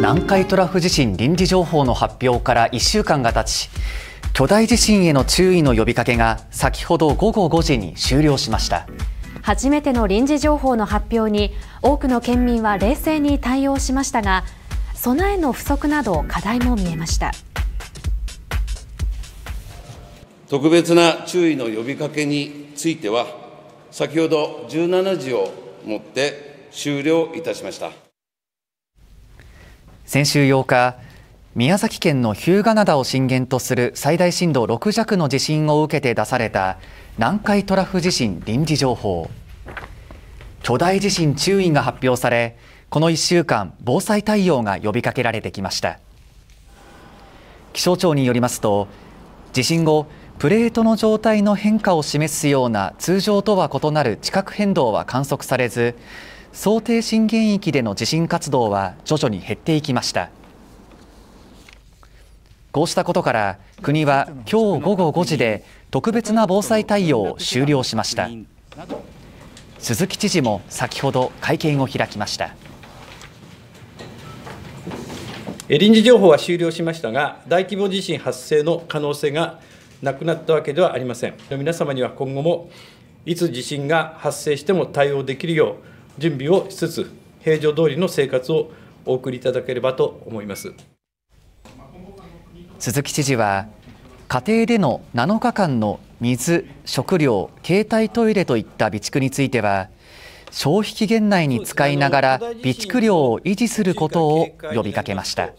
南海トラフ地震臨時情報の発表から1週間が経ち巨大地震への注意の呼びかけが先ほど午後5時に終了しました初めての臨時情報の発表に多くの県民は冷静に対応しましたが備えの不足など課題も見えました特別な注意の呼びかけについては先ほど17時をもって終了いたしました。先週8日宮崎県の日向灘を震源とする最大震度6弱の地震を受けて出された南海トラフ地震臨時情報巨大地震注意が発表されこの1週間防災対応が呼びかけられてきました気象庁によりますと地震後プレートの状態の変化を示すような通常とは異なる地殻変動は観測されず想定震源域での地震活動は徐々に減っていきましたこうしたことから国は今日午後5時で特別な防災対応を終了しました鈴木知事も先ほど会見を開きました臨時情報は終了しましたが大規模地震発生の可能性がなくなったわけではありません皆様には今後もいつ地震が発生しても対応できるよう準備をしつつ、平常通りの生活をお送りいただければと思います鈴木知事は、家庭での7日間の水、食料、携帯トイレといった備蓄については、消費期限内に使いながら備蓄量を維持することを呼びかけました。